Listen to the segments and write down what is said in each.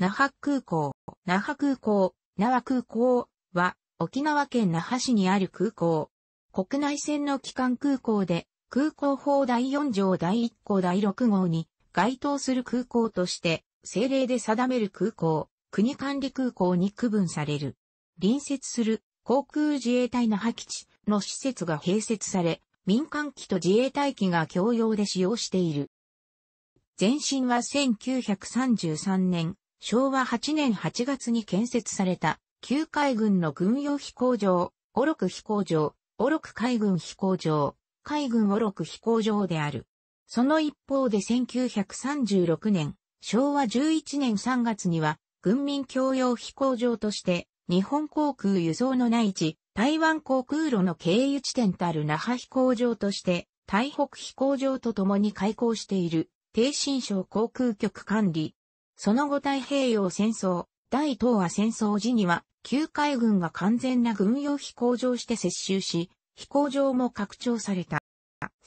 那覇空港、那覇空港、那覇空港は沖縄県那覇市にある空港。国内線の機関空港で空港法第4条第1項第6号に該当する空港として政令で定める空港、国管理空港に区分される。隣接する航空自衛隊那覇基地の施設が併設され、民間機と自衛隊機が共用で使用している。前身は1933年昭和8年8月に建設された、旧海軍の軍用飛行場、オロク飛行場、オロク海軍飛行場、海軍オロク飛行場である。その一方で1936年、昭和11年3月には、軍民共用飛行場として、日本航空輸送の内地、台湾航空路の経由地点たる那覇飛行場として、台北飛行場と共に開港している、低新省航空局管理、その後太平洋戦争、大東亜戦争時には、旧海軍が完全な軍用飛行場して接収し、飛行場も拡張された。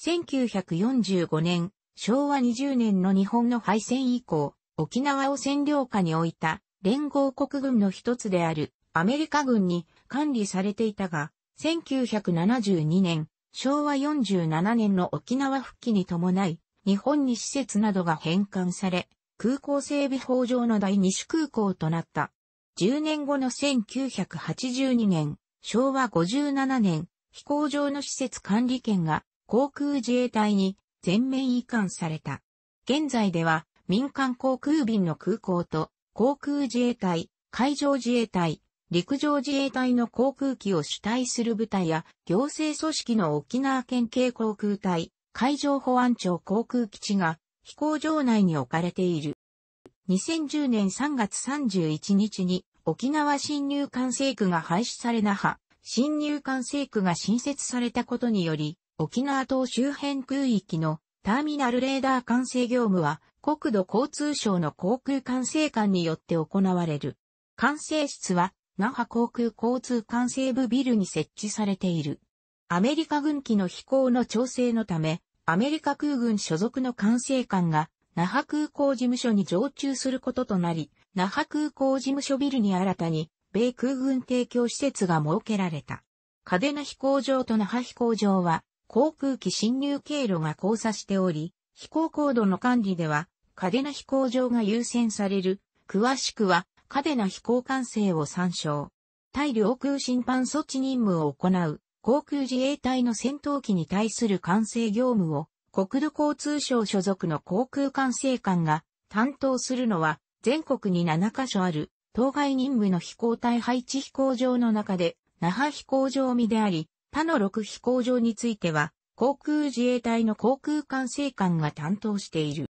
1945年、昭和20年の日本の敗戦以降、沖縄を占領下に置いた連合国軍の一つであるアメリカ軍に管理されていたが、1972年、昭和47年の沖縄復帰に伴い、日本に施設などが返還され、空港整備法上の第2種空港となった。10年後の1982年、昭和57年、飛行場の施設管理権が航空自衛隊に全面移管された。現在では民間航空便の空港と航空自衛隊、海上自衛隊、陸上自衛隊の航空機を主体する部隊や行政組織の沖縄県警航空隊、海上保安庁航空基地が飛行場内に置かれている。2010年3月31日に沖縄新入管制区が廃止され那覇、新入管制区が新設されたことにより、沖縄島周辺空域のターミナルレーダー管制業務は国土交通省の航空管制官によって行われる。管制室は那覇航空交通管制部ビルに設置されている。アメリカ軍機の飛行の調整のため、アメリカ空軍所属の管制官が那覇空港事務所に常駐することとなり、那覇空港事務所ビルに新たに、米空軍提供施設が設けられた。嘉手納飛行場と那覇飛行場は、航空機侵入経路が交差しており、飛行高度の管理では、嘉手納飛行場が優先される、詳しくは、嘉手納飛行管制を参照。対領空侵犯措置任務を行う、航空自衛隊の戦闘機に対する管制業務を、国土交通省所属の航空管制官が担当するのは全国に7カ所ある当該任務の飛行隊配置飛行場の中で那覇飛行場見であり、他の6飛行場については航空自衛隊の航空管制官が担当している。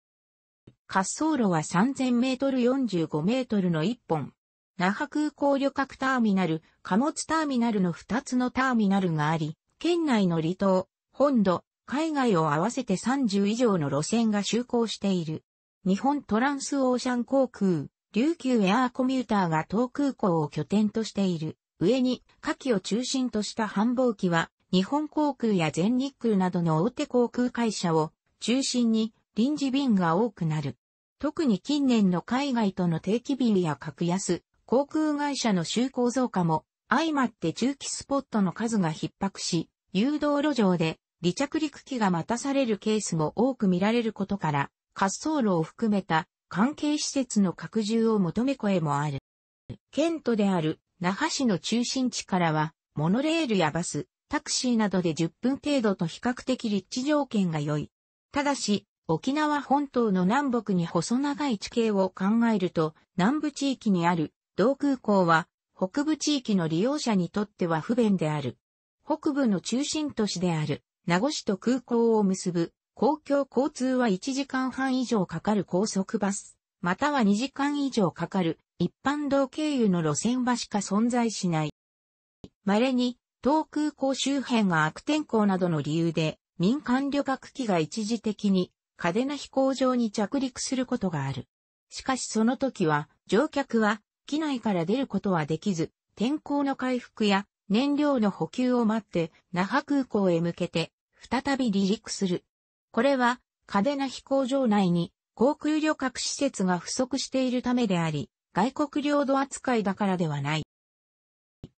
滑走路は3000メートル45メートルの1本。那覇空港旅客ターミナル、貨物ターミナルの2つのターミナルがあり、県内の離島、本土、海外を合わせて30以上の路線が就航している。日本トランスオーシャン航空、琉球エアーコミューターが東空港を拠点としている。上に、下記を中心とした繁忙期は、日本航空や全日空などの大手航空会社を中心に臨時便が多くなる。特に近年の海外との定期便や格安、航空会社の就航増加も相まって中期スポットの数が逼迫し、誘導路上で離着陸機が待たされるケースも多く見られることから、滑走路を含めた関係施設の拡充を求め声もある。県都である那覇市の中心地からは、モノレールやバス、タクシーなどで10分程度と比較的立地条件が良い。ただし、沖縄本島の南北に細長い地形を考えると、南部地域にある同空港は、北部地域の利用者にとっては不便である。北部の中心都市である名護市と空港を結ぶ公共交通は1時間半以上かかる高速バス、または2時間以上かかる一般道経由の路線はしか存在しない。稀に、東空港周辺が悪天候などの理由で、民間旅客機が一時的に、嘉手納飛行場に着陸することがある。しかしその時は、乗客は、機内から出ることはできず、天候の回復や燃料の補給を待って、那覇空港へ向けて再び離陸する。これは、嘉手納飛行場内に航空旅客施設が不足しているためであり、外国領土扱いだからではない。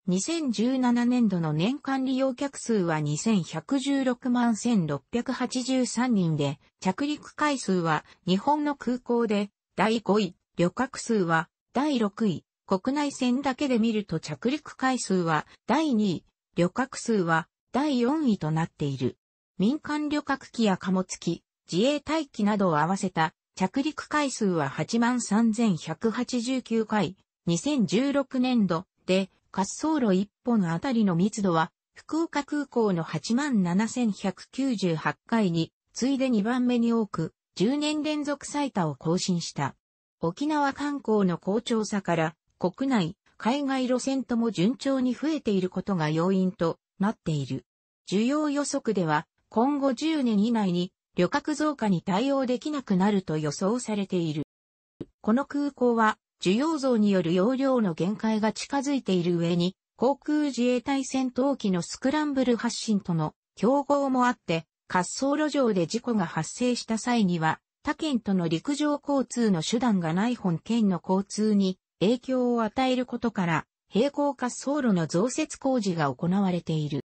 2017年度の年間利用客数は2116万1683人で、着陸回数は日本の空港で第5位、旅客数は第6位、国内線だけで見ると着陸回数は第2位、旅客数は第4位となっている。民間旅客機や貨物機、自衛隊機などを合わせた着陸回数は83,189回、2016年度で滑走路1本あたりの密度は福岡空港の87,198回についで2番目に多く10年連続最多を更新した。沖縄観光の好調さから国内、海外路線とも順調に増えていることが要因となっている。需要予測では今後10年以内に旅客増加に対応できなくなると予想されている。この空港は需要増による容量の限界が近づいている上に、航空自衛隊戦闘機のスクランブル発進との競合もあって、滑走路上で事故が発生した際には、他県との陸上交通の手段がない本県の交通に影響を与えることから、並行滑走路の増設工事が行われている。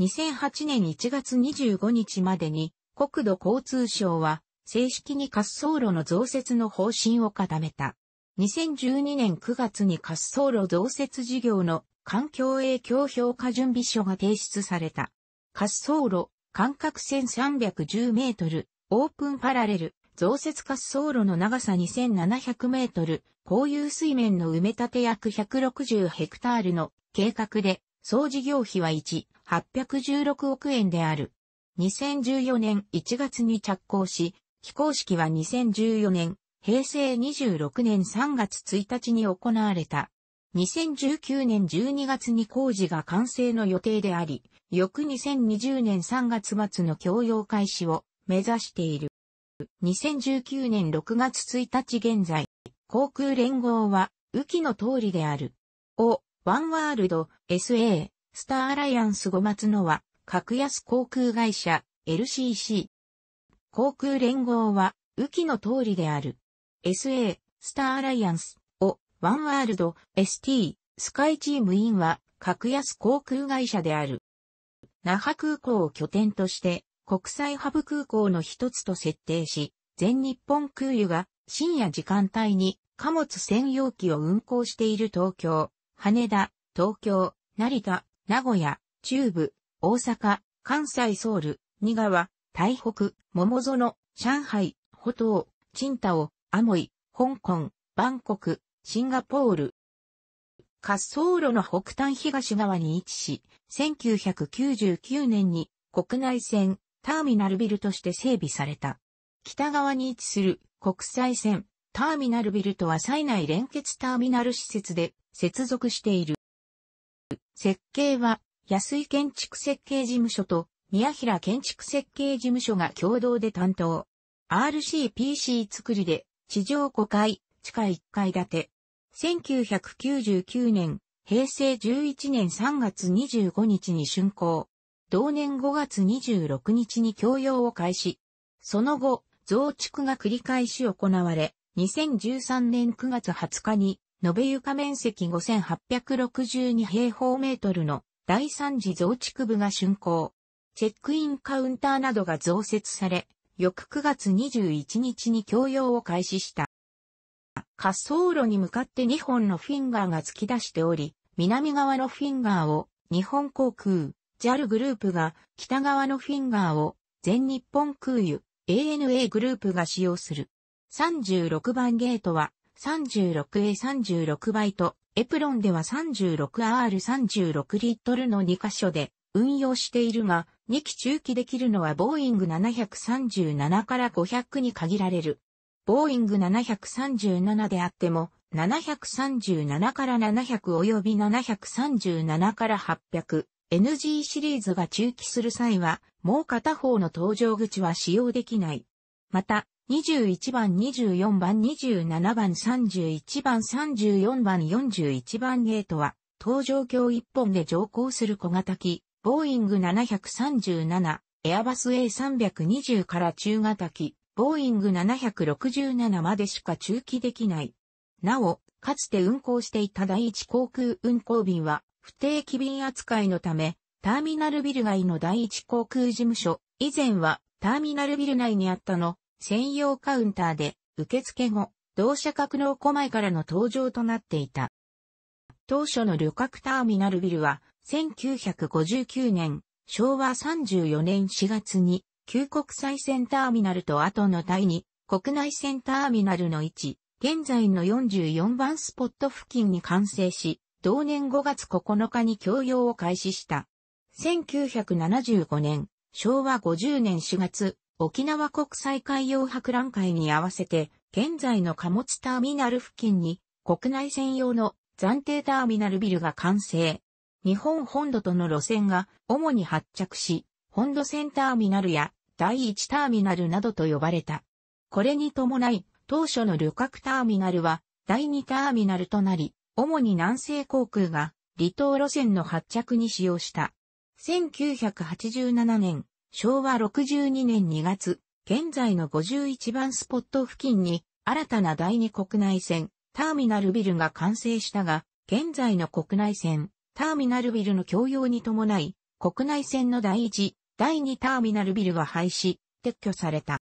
2008年1月25日までに国土交通省は正式に滑走路の増設の方針を固めた。2012年9月に滑走路増設事業の環境影響評価準備書が提出された。滑走路、間隔1310メートル、オープンパラレル、増設滑走路の長さ2700メートル、公有水面の埋め立て約160ヘクタールの計画で総事業費は1、816億円である。2014年1月に着工し、非公式は2014年、平成26年3月1日に行われた。2019年12月に工事が完成の予定であり、翌2020年3月末の供用開始を目指している。2019年6月1日現在、航空連合は、雨季の通りである。ワンワールド SA スターアライアンス5末のは格安航空会社 LCC。航空連合は、雨季の通りである。SA、スターアライアンス、を、ワンワールド、ST、スカイチームインは、格安航空会社である。那覇空港を拠点として、国際ハブ空港の一つと設定し、全日本空輸が深夜時間帯に貨物専用機を運航している東京、羽田、東京、成田、名古屋、中部、大阪、関西ソウル、新川、台北、桃園、上海、北東、チンタオ、アモイ、香港、バンコク、シンガポール。滑走路の北端東側に位置し、1999年に国内線ターミナルビルとして整備された。北側に位置する国際線ターミナルビルとは災内連結ターミナル施設で接続している。設計は、安井建築設計事務所と宮平建築設計事務所が共同で担当。RCPC 作りで、地上5階、地下1階建て。1999年、平成11年3月25日に竣工。同年5月26日に供用を開始。その後、増築が繰り返し行われ、2013年9月20日に延べ床面積5862平方メートルの第三次増築部が竣工。チェックインカウンターなどが増設され、翌9月21日に供用を開始した。滑走路に向かって2本のフィンガーが突き出しており、南側のフィンガーを日本航空、JAL グループが、北側のフィンガーを全日本空輸、ANA グループが使用する。36番ゲートは 36A36 バイト、エプロンでは 36R36 リットルの2箇所で運用しているが、2機中期できるのはボーイング737から500に限られる。ボーイング737であっても、737から700及び737から800、NG シリーズが中期する際は、もう片方の搭乗口は使用できない。また、21番、24番、27番、31番、34番、41番ゲートは、搭乗橋一本で乗降する小型機、ボーイング737、エアバス A320 から中型機、ボーイング767までしか中期できない。なお、かつて運航していた第一航空運航便は、不定期便扱いのため、ターミナルビル外の第一航空事務所、以前はターミナルビル内にあったの、専用カウンターで、受付後、同社格納庫前からの登場となっていた。当初の旅客ターミナルビルは、1959年、昭和34年4月に、旧国際線ターミナルと後の第2、国内線ターミナルの位置、現在の44番スポット付近に完成し、同年5月9日に供用を開始した。1975年、昭和50年4月、沖縄国際海洋博覧会に合わせて、現在の貨物ターミナル付近に国内専用の暫定ターミナルビルが完成。日本本土との路線が主に発着し、本土線ターミナルや第一ターミナルなどと呼ばれた。これに伴い、当初の旅客ターミナルは第二ターミナルとなり、主に南西航空が離島路線の発着に使用した。1987年、昭和62年2月、現在の51番スポット付近に新たな第二国内線ターミナルビルが完成したが、現在の国内線ターミナルビルの共用に伴い、国内線の第一、第二ターミナルビルは廃止、撤去された。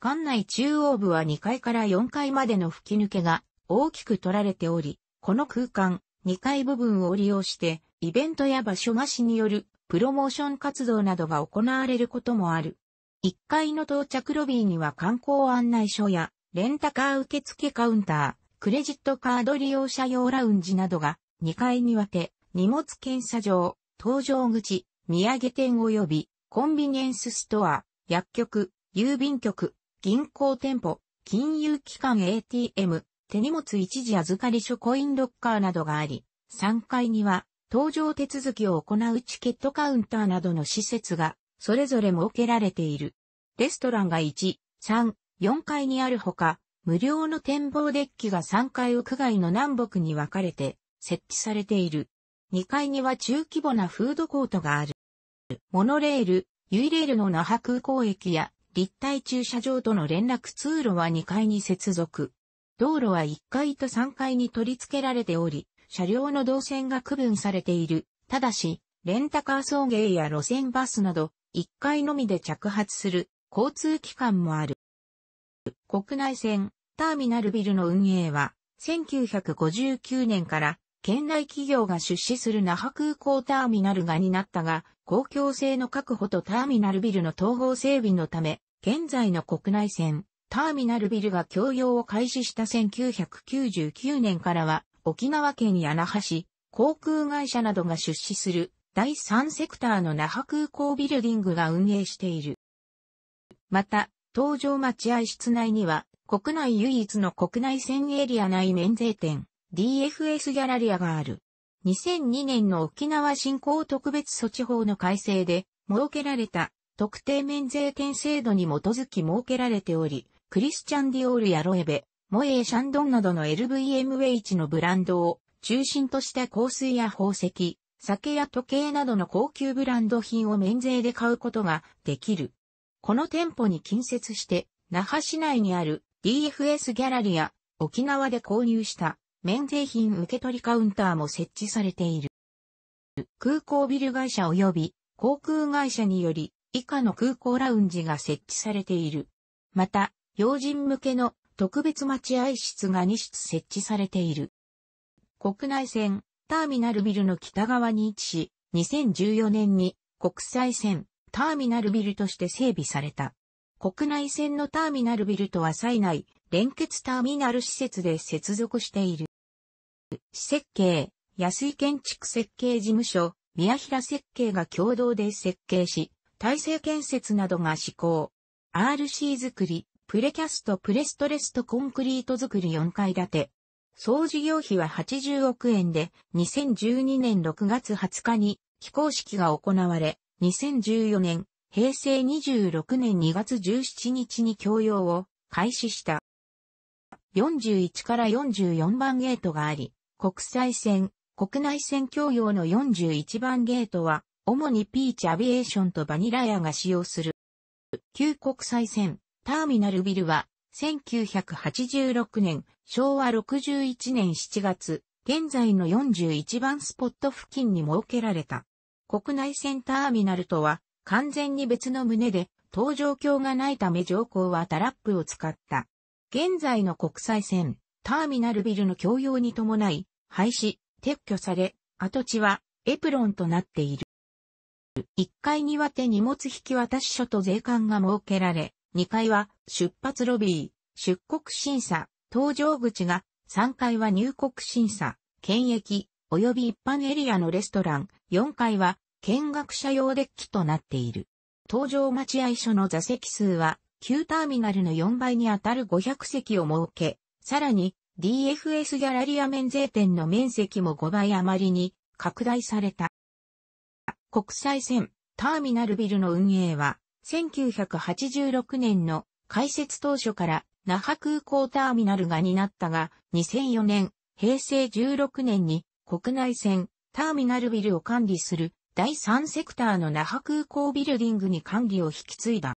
館内中央部は2階から4階までの吹き抜けが大きく取られており、この空間、2階部分を利用して、イベントや場所貸しによるプロモーション活動などが行われることもある。1階の到着ロビーには観光案内所や、レンタカー受付カウンター、クレジットカード利用者用ラウンジなどが2階に分け、荷物検査場、搭乗口、土産店及びコンビニエンスストア、薬局、郵便局、銀行店舗、金融機関 ATM、手荷物一時預かり所コインロッカーなどがあり、3階には搭乗手続きを行うチケットカウンターなどの施設が、それぞれ設けられている。レストランが1、3、4階にあるほか、無料の展望デッキが3階屋外の南北に分かれて設置されている。2階には中規模なフードコートがある。モノレール、ユイレールの那覇空港駅や立体駐車場との連絡通路は2階に接続。道路は1階と3階に取り付けられており、車両の動線が区分されている。ただし、レンタカー送迎や路線バスなど、1回のみで着発する交通機関もある。国内線、ターミナルビルの運営は、1959年から県内企業が出資する那覇空港ターミナルがになったが、公共性の確保とターミナルビルの統合整備のため、現在の国内線、ターミナルビルが供用を開始した1999年からは、沖縄県や那覇市、航空会社などが出資する第3セクターの那覇空港ビルディングが運営している。また、搭乗待合室内には国内唯一の国内線エリア内免税店 DFS ギャラリアがある。2002年の沖縄振興特別措置法の改正で設けられた特定免税店制度に基づき設けられており、クリスチャン・ディオールやロエベ、モエーシャンドンなどの LVMH のブランドを中心とした香水や宝石、酒や時計などの高級ブランド品を免税で買うことができる。この店舗に近接して、那覇市内にある DFS ギャラリーや沖縄で購入した免税品受取カウンターも設置されている。空港ビル会社及び航空会社により以下の空港ラウンジが設置されている。また、要人向けの特別待合室が2室設置されている。国内線、ターミナルビルの北側に位置し、2014年に国際線、ターミナルビルとして整備された。国内線のターミナルビルとは際内、連結ターミナル施設で接続している。設計、安井建築設計事務所、宮平設計が共同で設計し、体制建設などが施行。RC 作り、プレキャストプレストレストコンクリート作り4階建て。総事業費は80億円で、2012年6月20日に非公式が行われ、2014年、平成26年2月17日に供用を開始した。41から44番ゲートがあり、国際線、国内線供用の41番ゲートは、主にピーチアビエーションとバニラエアが使用する。旧国際線、ターミナルビルは、1986年、昭和61年7月、現在の41番スポット付近に設けられた。国内線ターミナルとは、完全に別の胸で、搭乗橋がないため乗降はタラップを使った。現在の国際線、ターミナルビルの共用に伴い、廃止、撤去され、跡地はエプロンとなっている。1階には手荷物引き渡し所と税関が設けられ、2階は出発ロビー、出国審査、搭乗口が、3階は入国審査、検疫、及び一般エリアのレストラン、4階は見学者用デッキとなっている。搭乗待合所の座席数は、旧ターミナルの4倍にあたる500席を設け、さらに DFS ギャラリア免税店の面積も5倍余りに拡大された。国際線、ターミナルビルの運営は、1986年の開設当初から那覇空港ターミナルが担ったが、2004年、平成16年に国内線ターミナルビルを管理する第3セクターの那覇空港ビルディングに管理を引き継いだ。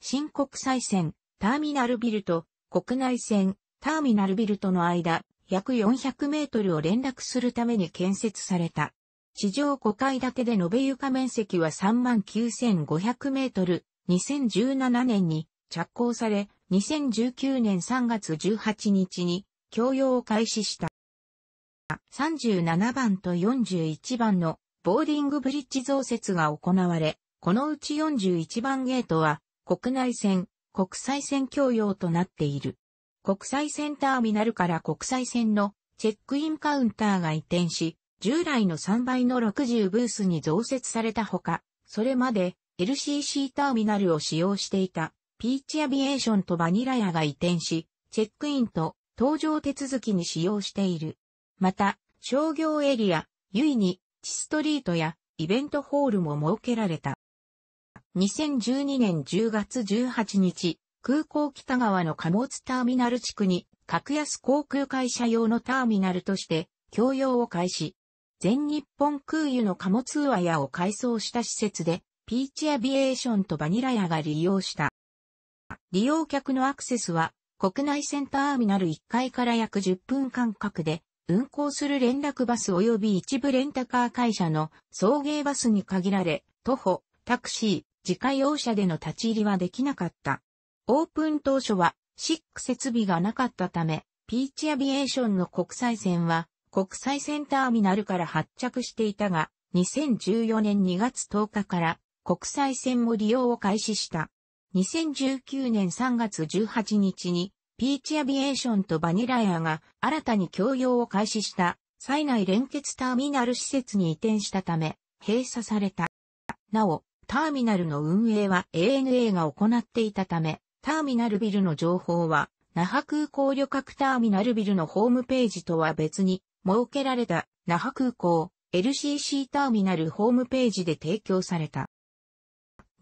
新国際線ターミナルビルと国内線ターミナルビルとの間、約400メートルを連絡するために建設された地上5階建てで延べ床面積は39,500メートル、2017年に着工され、2019年3月18日に供用を開始した。37番と41番のボーディングブリッジ増設が行われ、このうち41番ゲートは国内線、国際線供用となっている。国際線ターミナルから国際線のチェックインカウンターが移転し、従来の3倍の60ブースに増設されたほか、それまで LCC ターミナルを使用していたピーチアビエーションとバニラ屋が移転し、チェックインと搭乗手続きに使用している。また、商業エリア、ゆいに、チストリートやイベントホールも設けられた。2012年10月18日、空港北側の貨物ターミナル地区に、格安航空会社用のターミナルとして、供用を開始。全日本空輸の貨物ウアヤを改装した施設で、ピーチアビエーションとバニラヤが利用した。利用客のアクセスは、国内線ターミナル1階から約10分間隔で、運行する連絡バス及び一部レンタカー会社の送迎バスに限られ、徒歩、タクシー、自家用車での立ち入りはできなかった。オープン当初は、シック設備がなかったため、ピーチアビエーションの国際線は、国際線ターミナルから発着していたが、2014年2月10日から国際線も利用を開始した。2019年3月18日に、ピーチアビエーションとバニラヤが新たに供用を開始した災内連結ターミナル施設に移転したため、閉鎖された。なお、ターミナルの運営は ANA が行っていたため、ターミナルビルの情報は、那覇空港旅客ターミナルビルのホームページとは別に設けられた那覇空港 LCC ターミナルホームページで提供された。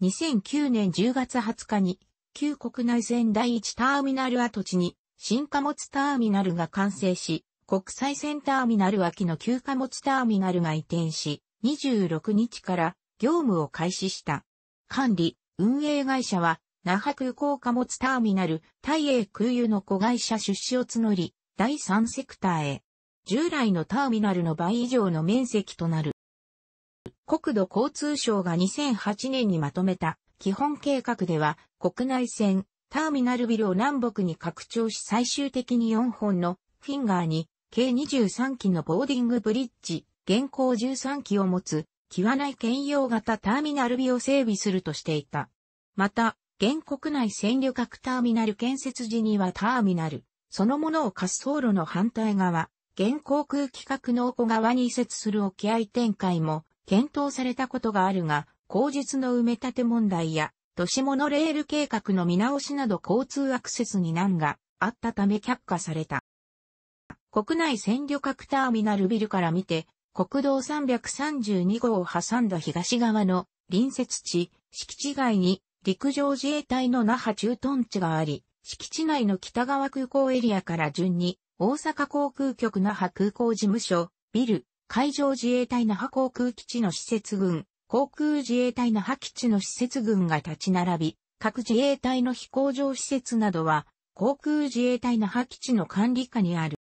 2009年10月20日に旧国内線第1ターミナル跡地に新貨物ターミナルが完成し、国際線ターミナル脇の旧貨物ターミナルが移転し、26日から業務を開始した。管理、運営会社は、那覇空港貨物ターミナル、大英空輸の子会社出資を募り、第3セクターへ従来のターミナルの倍以上の面積となる。国土交通省が2008年にまとめた基本計画では国内線ターミナルビルを南北に拡張し最終的に4本のフィンガーに計23機のボーディングブリッジ、現行13機を持つ、際内兼用型ターミナルビを整備するとしていた。また、現国内戦旅客ターミナル建設時にはターミナル、そのものを滑走路の反対側、現航空規格の小川に移設する沖合展開も検討されたことがあるが、口実の埋め立て問題や、都市モノレール計画の見直しなど交通アクセスに難があったため却下された。国内線旅客ターミナルビルから見て、国道332号を挟んだ東側の隣接地、敷地外に陸上自衛隊の那覇駐屯地があり、敷地内の北側空港エリアから順に大阪航空局那覇空港事務所、ビル、海上自衛隊那覇航空基地の施設群、航空自衛隊那覇基地の施設群が立ち並び、各自衛隊の飛行場施設などは、航空自衛隊那覇基地の管理下にある。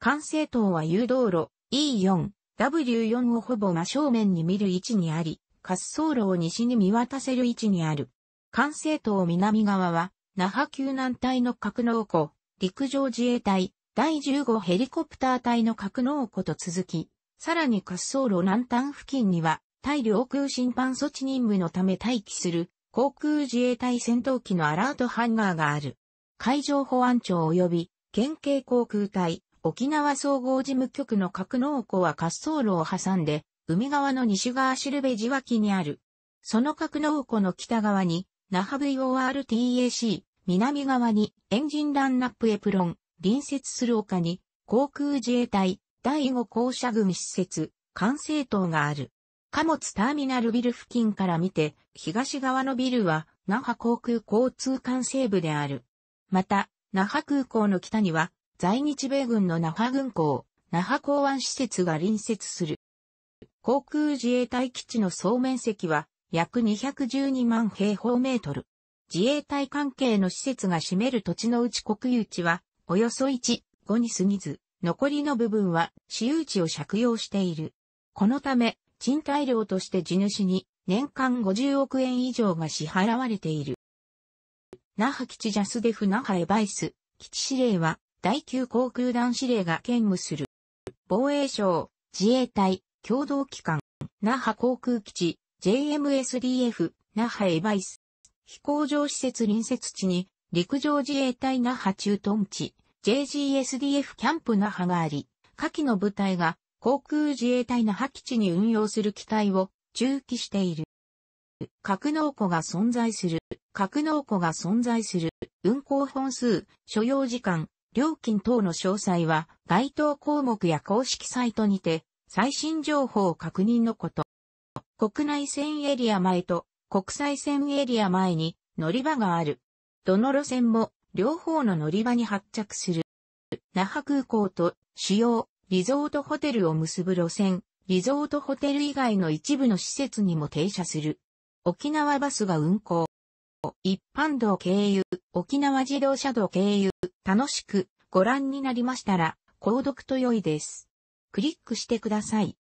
管制塔は誘導路 E4、W4 をほぼ真正面に見る位置にあり、滑走路を西に見渡せる位置にある。管制塔南側は、那覇救難隊の格納庫、陸上自衛隊、第15ヘリコプター隊の格納庫と続き、さらに滑走路南端付近には、対領空侵犯措置任務のため待機する、航空自衛隊戦闘機のアラートハンガーがある。海上保安庁及び、県警航空隊、沖縄総合事務局の格納庫は滑走路を挟んで、海側の西側シルベジ脇にある。その格納庫の北側に、那覇 VORTAC、南側にエンジンランナップエプロン、隣接する丘に航空自衛隊第5校舎組施設、管制塔がある。貨物ターミナルビル付近から見て、東側のビルは那覇航空交通管制部である。また、那覇空港の北には在日米軍の那覇軍港、那覇港湾施設が隣接する。航空自衛隊基地の総面積は約212万平方メートル。自衛隊関係の施設が占める土地のうち国有地は、およそ1、5に過ぎず、残りの部分は私有地を借用している。このため、賃貸料として地主に年間50億円以上が支払われている。那覇基地ジャスデフ那覇エバイス、基地司令は第9航空団司令が兼務する。防衛省、自衛隊、共同機関、那覇航空基地、JMSDF、那覇エバイス。飛行場施設隣接地に、陸上自衛隊那覇駐屯地、JGSDF キャンプ那覇があり、下記の部隊が航空自衛隊那覇基地に運用する機体を駐機している。格納庫が存在する。格納庫が存在する。運行本数、所要時間、料金等の詳細は、該当項目や公式サイトにて、最新情報確認のこと。国内線エリア前と国際線エリア前に乗り場がある。どの路線も両方の乗り場に発着する。那覇空港と主要リゾートホテルを結ぶ路線、リゾートホテル以外の一部の施設にも停車する。沖縄バスが運行。一般道経由、沖縄自動車道経由、楽しくご覧になりましたら、購読と良いです。クリックしてください。